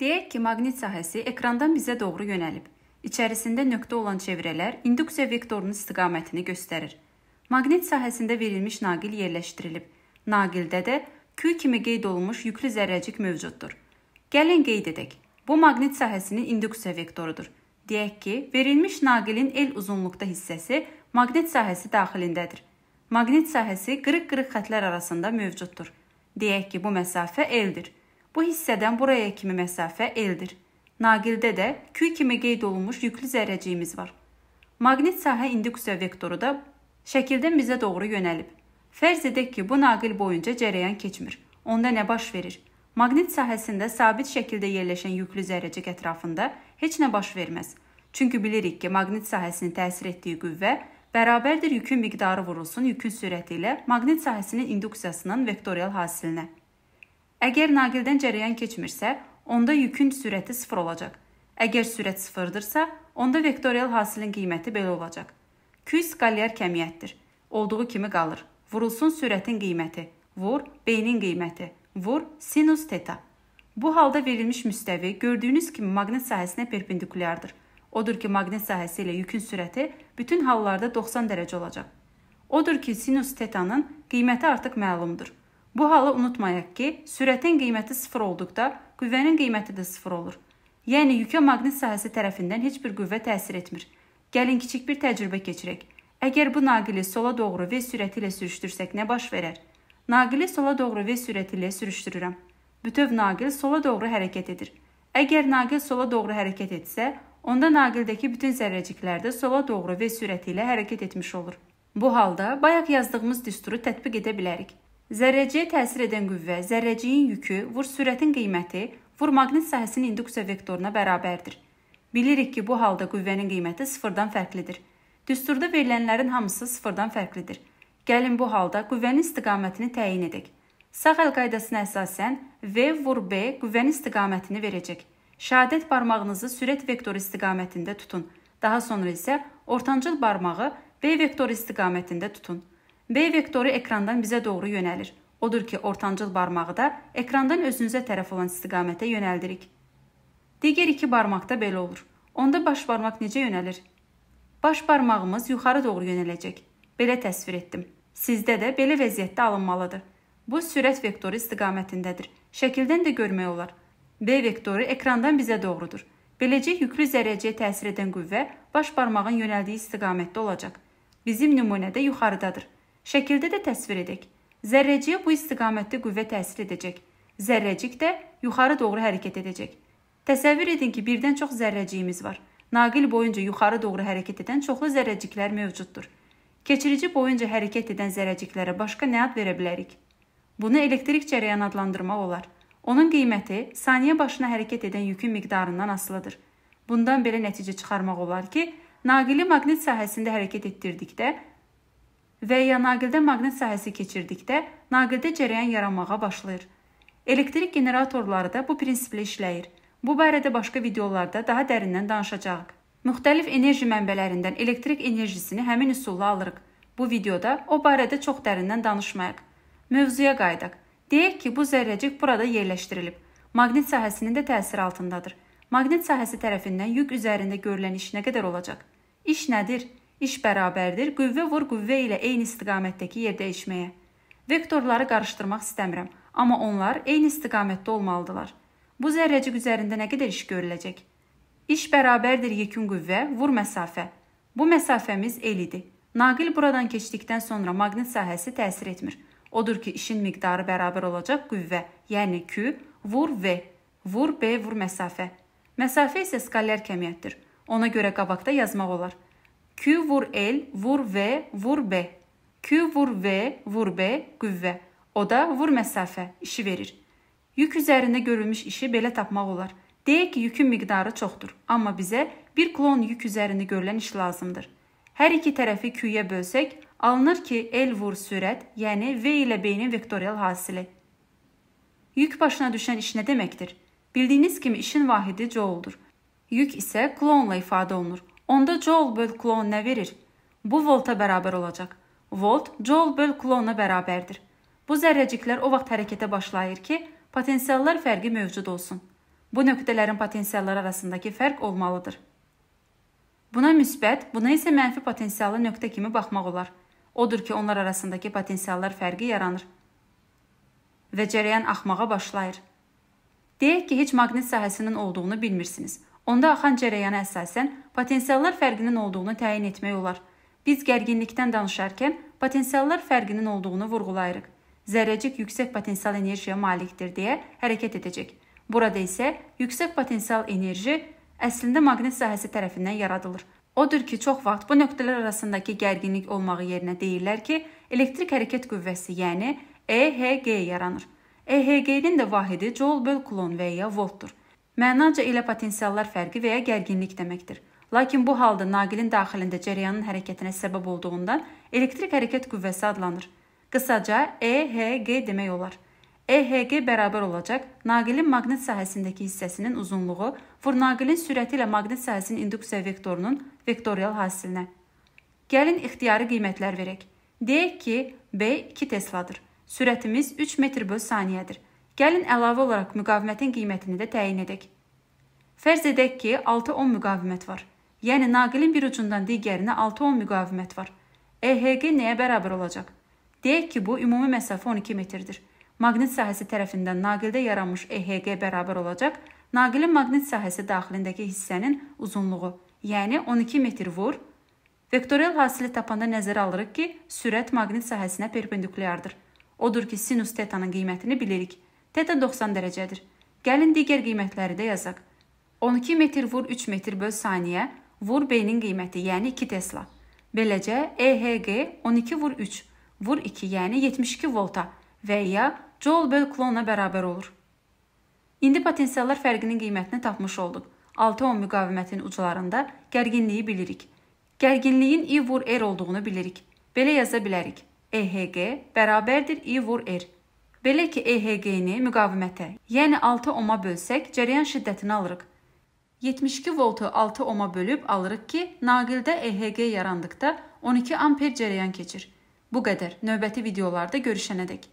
Deyək ki, maqnit sahəsi ekrandan bizə doğru yönəlib. İçərisində nöqtə olan çevrələr induksiya vektorunun istiqamətini göstərir. Maqnit sahəsində verilmiş naqil yerləşdirilib. Naqildə də Q kimi qeyd olunmuş yüklü zərrəcik mövcuddur. Gəlin qeyd edək. Bu maqnit sahəsinin induksiya vektorudur. Deyək ki, verilmiş naqilin L uzunluqda hissəsi maqnit sahəsi daxilindədir. Maqnit sahəsi qırıq-qırıq xətlər arasında mövcuddur. Deyək ki, bu məsafə L-dir. Bu hissədən buraya kimi məsafə L-dir. Naqildə də Q kimi qeyd olunmuş yüklü zərrəciyimiz var. Maqnit sahə induksia vektoru da şəkildən bizə doğru yönəlib. Fərz edək ki, bu naqil boyunca cərəyan keçmir. Onda nə baş verir? Maqnit sahəsində sabit şəkildə yerləşən yüklü zərrəcik ətrafında heç nə baş verməz. Çünki bilirik ki, maqnit sahəsini təsir etdiyi qüvvə bərabərdir yükün miqdarı vurulsun yükün sürəti ilə maqnit sahəsinin induksiyasının vektorial hasilinə. Əgər naqildən cərəyan keçmirsə, onda yükün sürəti 0 olacaq. Əgər sürət 0-dırsa, onda vektorial hasilin qiyməti belə olacaq. Q skalyar kəmiyyətdir. Olduğu kimi qalır. Vurulsun sürətin qiyməti, vur beynin qiyməti, vur sinus teta. Bu halda verilmiş müstəvi gördüyünüz kimi maqnit sahəsinə perpendikulyardır. Odur ki, maqnit sahəsi ilə yükün sürəti bütün hallarda 90 dərəcə olacaq. Odur ki, sinus tetanın qiyməti artıq məlumdur. Bu halı unutmayaq ki, sürətin qiyməti 0 olduqda qüvvənin qiyməti də 0 olur. Yəni yükə maqnit sahəsi tərəfindən heç bir qüvvə təsir etmir. Gəlin kiçik bir təcrübə keçirək. Əgər bu naqili sola doğru v sürəti ilə sürüşdürsək nə baş verər? Naqili sola doğru v sürəti ilə sürüşdürürəm. Bütöv naqil sola doğru hərəkət edir. Əgər naqil sola doğru hərəkət etsə, onda naqildəki bütün zərrəciklər də sola doğru v sürəti ilə hərəkət etmiş olur. Bu halda bayaq yazdığımız düsturu tətbiq edə bilərik. Zərrəciyə təsir edən qüvvə, zərrəciyin yükü, vur sürətin qiyməti, vur maqnit sahəsinin induksiya vektoruna bərabərdir. Bilirik ki, bu halda qüvvənin qiyməti sıfırdan fərqlidir. Düsturda verilənlərin hamısı sıfırdan fərqlidir. Gəlin bu halda qüvvənin istiqamətini təyin edək. Sağ əl qaydasına əsasən V vur B qüvvənin istiqamətini verəcək. Şahadət barmağınızı sürət vektoru istiqamətində tutun. Daha sonra isə ortancıl barmağı B vektoru istiqamətində tutun. B vektoru ekrandan bizə doğru yönəlir. Odur ki, ortancıl barmağı da ekrandan özünüzə tərəf olan istiqamətə yönəldirik. Digər iki barmaq da belə olur. Onda baş barmaq necə yönəlir? Baş barmağımız yuxarı doğru yönələcək. Belə təsvir etdim. Sizdə də belə vəziyyətdə alınmalıdır. Bu sürət vektoru istiqamətindədir. Şəkildən də görmək olar. B vektoru ekrandan bizə doğrudur. Beləcə yüklü zərrəciyə təsir edən qüvvə baş barmağın yönəldiyi istiqamətdə olacaq. Bizim nümunədə yuxarıdadır. Şəkildə də təsvir edək. Zərrəciyə bu istiqamətdə qüvvə təsir edəcək. Zərrəcik də yuxarı doğru hərəkət edəcək. Təsəvvür edin ki, birdən çox zərrəciyimiz var. Naqil boyunca yuxarı doğru hərəkət edən çoxlu zərrəciklər mövcuddur. Keçirici boyunca hərəkət edən zərrəciklərə başqa nə ad verə bilərik? Bunu elektrik cərəyanı adlandırmaq olar. Onun qiyməti saniyə başına hərəkət edən yükün miqdarından asılıdır. Bundan belə nəticə çıxarmaq olar ki, naqili maqnit sahəsində hərəkət etdirdikdə və ya naqildə maqnit sahəsi keçirdikdə naqildə cərəyan yaranmağa başlayır. Elektrik generatorları da bu prinsiplə işləyir. Bu barədə başqa videolarda daha dərindən danışacağıq. Müxtəlif enerji mənbələrindən elektrik enerjisini həmin üsulla alırıq. Bu videoda o barədə çox dərindən danışmayaq. Mövzuya qayıdaq. Deyək ki, bu zərrəcik burada yerləşdirilib. Maqnit sahəsinin də təsiri altındadır. Maqnit sahəsi tərəfindən yük üzərində görülən iş nə qədər olacaq? İş nədir? iş bərabərdir. Qüvvə vur qüvvə ilə eyni istiqamətdəki yerdə dəyişməyə. Vektorları qarışdırmaq istəmirəm, amma onlar eyni istiqamətdə olmalıdılar. Bu zərrəcik üzərində nə qədər iş görüləcək? İş bərabərdir yekun qüvvə, vur məsafə. Bu məsafəmiz elidir. Naqil buradan keçdikdən sonra maqnit sahəsi təsir etmir. Odur ki, işin miqdarı bərabər olacaq qüvvə, yəni Q vur V, vur B vur məsafə. Məsafə isə skaler kəmiyyətdir. Ona görə qabaqda yazmaq olar. Q vur L vur V vur B. Q vur V vur B qüvvə. O da vur məsafə işi verir. Yük üzərində görülmüş işi belə tapmaq olar. Deyək ki, yükün miqdarı çoxdur, amma bizə 1 klon yük üzərində görülən iş lazımdır. Hər iki tərəfi Q-yə bölsək, alınır ki, L vur sürət, yəni V ilə B-nin vektorial hasili. Yük başına düşən iş nə deməkdir? Bildiyiniz kimi işin vahidi joule-dur. Yük isə klonla ifadə olunur. Onda Joule böl klon nə verir? Bu volta bərabər olacaq. Volt Joule böl klona bərabərdir. Bu zərrəciklər o vaxt hərəkətə başlayır ki, potensiallar fərqi mövcud olsun. Bu nöqtələrin potensialları arasındakı fərq olmalıdır. Buna müsbət, buna isə mənfi potensiallı nöqtə kimi baxmaq olar. Odur ki, onlar arasındakı potensiallar fərqi yaranır və cərəyan axmağa başlayır. Deyək ki, heç maqnit sahəsinin olduğunu bilmirsiniz. Onda axan cərəyana əsasən potensiallar fərqinin olduğunu təyin etmək olar. Biz gərginlikdən danışarkən potensiallar fərqinin olduğunu vurğulayırıq. Zərrəcik yüksək potensial enerjiyə malikdir deyə hərəkət edəcək. Burada isə yüksək potensial enerji əslində maqnit sahəsi tərəfindən yaradılır. Odur ki, çox vaxt bu nöqtələr arasındakı gərginlik olmağı yerinə deyirlər ki, elektrik hərəkət qüvvəsi, yəni EHG yaranır. EHG-nin də vahidi joule böl klon və ya voltdur. Mənaca elə potensiallar fərqi və ya gərginlik deməkdir. Lakin bu halda naqilin daxilində cərəyanın hərəkətinə səbəb olduğundan elektrik hərəkət qüvvəsi adlanır. Qısaca EHG demək olar. EHG bərabər olacaq naqilin maqnit sahəsindəki hissəsinin uzunluğu vur naqilin sürəti ilə maqnit sahəsinin induksiya vektorunun vektorial hasilinə. Gəlin ixtiyari qiymətlər verək. Deyək ki, B 2 Tesladır. Sürətimiz 3 metr/saniyədir. Gəlin əlavə olaraq müqavimətin qiymətini də təyin edək. Fərz edək ki, 6-10 müqavimət var. Yəni naqilin bir ucundan digərinə 6-10 müqavimət var. EHG nəyə bərabər olacaq? Deyək ki, bu ümumi məsafə 12 metrdir. Maqnit sahəsi tərəfindən naqildə yaranmış EHG bərabər olacaq naqilin maqnit sahəsi daxilindəki hissənin uzunluğu, yəni 12 metr vur. Vektorial hasili tapanda nəzərə alırıq ki, sürət maqnit sahəsinə perpendikulyardır. Odur ki, sinus tetanın qiymətini bilirik. Teta 90 dərəcədir. Gəlin digər qiymətləri də yazaq. 12 metr vur 3 metr böl saniyə vur B-nin qiyməti, yəni 2 Tesla. Beləcə EHG 12 vur 3 vur 2, yəni 72 volta və ya Joule böl klona bərabər olur. İndi potensiallar fərqinin qiymətini tapmış olduq. 6 ohm müqavimətin uclarında gərginliyi bilirik. Gərginliyin I vur R er olduğunu bilirik. Belə yaza bilərik. EHG bərabərdir I vur R. Er. Belə ki, EHG-ni müqavimətə, yəni 6 ohma bölsək, cərəyan şiddətini alırıq. 72 voltu 6 ohma bölüb alırıq ki, naqildə EHG yarandıqda 12 amper cərəyan keçir. Bu qədər. Növbəti videolarda görüşənədək.